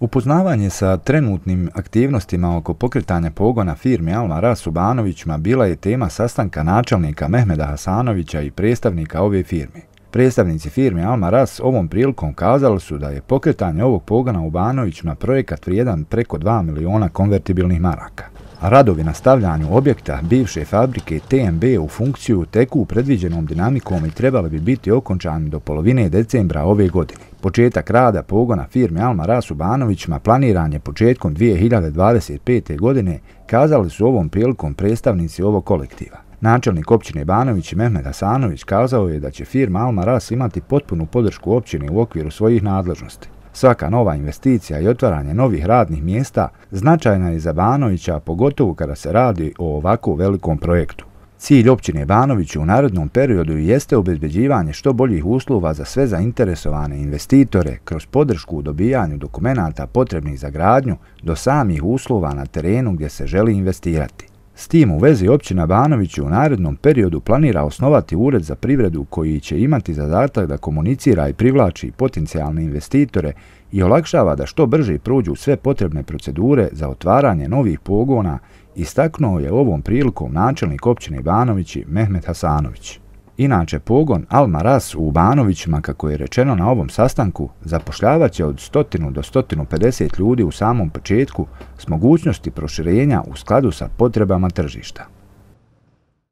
Upoznavanje sa trenutnim aktivnostima oko pokretanja pogona firme Almara Subanovićima bila je tema sastanka načelnika Mehmeda Hasanovića i predstavnika ove firme. Predstavnici firme Almaras ovom prilikom kazali su da je pokretanje ovog pogona u Banovićima projekat vrijedan preko 2 miliona konvertibilnih maraka. Radovi na stavljanju objekta bivše fabrike TMB u funkciju teku u predviđenom dinamikom i trebali bi biti okončani do polovine decembra ove godine. Početak rada pogona firme Alma u Banovićima planiran je početkom 2025. godine, kazali su ovom prilikom predstavnici ovog kolektiva. Načelnik općine Banović Mehmed Asanović kazao je da će firma Alma Ras imati potpunu podršku općine u okviru svojih nadležnosti. Svaka nova investicija i otvaranje novih radnih mjesta značajna je za Banovića, pogotovo kada se radi o ovako velikom projektu. Cilj općine Banovića u narodnom periodu jeste obezbeđivanje što boljih uslova za sve zainteresovane investitore kroz podršku u dobijanju dokumentata potrebnih za gradnju do samih uslova na terenu gdje se želi investirati. S tim u vezi općina Banović u narednom periodu planira osnovati ured za privredu koji će imati zadatak da komunicira i privlači potencijalne investitore i olakšava da što brže pruđu sve potrebne procedure za otvaranje novih pogona, istaknuo je ovom prilikom načelnik općine Banovići Mehmet Hasanović. Inače, pogon Almaras u Banovićima, kako je rečeno na ovom sastanku, zapošljavaće od 100 do 150 ljudi u samom početku s mogućnosti proširenja u skladu sa potrebama tržišta.